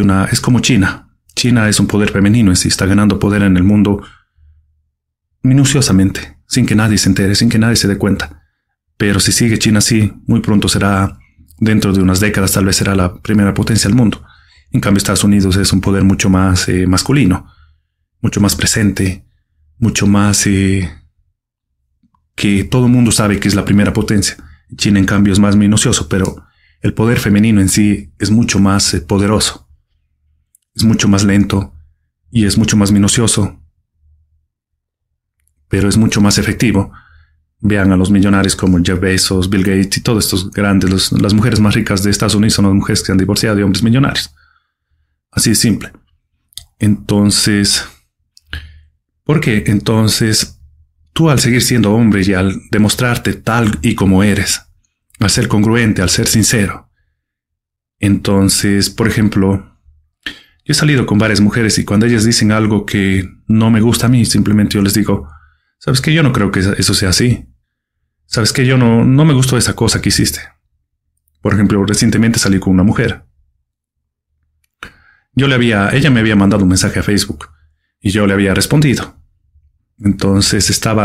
una... es como China. China es un poder femenino en si está ganando poder en el mundo minuciosamente, sin que nadie se entere, sin que nadie se dé cuenta. Pero si sigue China así, muy pronto será, dentro de unas décadas tal vez será la primera potencia del mundo. En cambio Estados Unidos es un poder mucho más eh, masculino, mucho más presente, mucho más eh, que todo el mundo sabe que es la primera potencia. China en cambio es más minucioso, pero el poder femenino en sí es mucho más eh, poderoso es mucho más lento y es mucho más minucioso, pero es mucho más efectivo. Vean a los millonarios como Jeff Bezos, Bill Gates y todos estos grandes, las mujeres más ricas de Estados Unidos son las mujeres que han divorciado de hombres millonarios. Así de simple. Entonces, ¿por qué? Entonces, tú al seguir siendo hombre y al demostrarte tal y como eres, al ser congruente, al ser sincero, entonces, por ejemplo, yo he salido con varias mujeres y cuando ellas dicen algo que no me gusta a mí, simplemente yo les digo, sabes que yo no creo que eso sea así. Sabes que yo no, no me gustó esa cosa que hiciste. Por ejemplo, recientemente salí con una mujer. Yo le había, ella me había mandado un mensaje a Facebook y yo le había respondido. Entonces estaba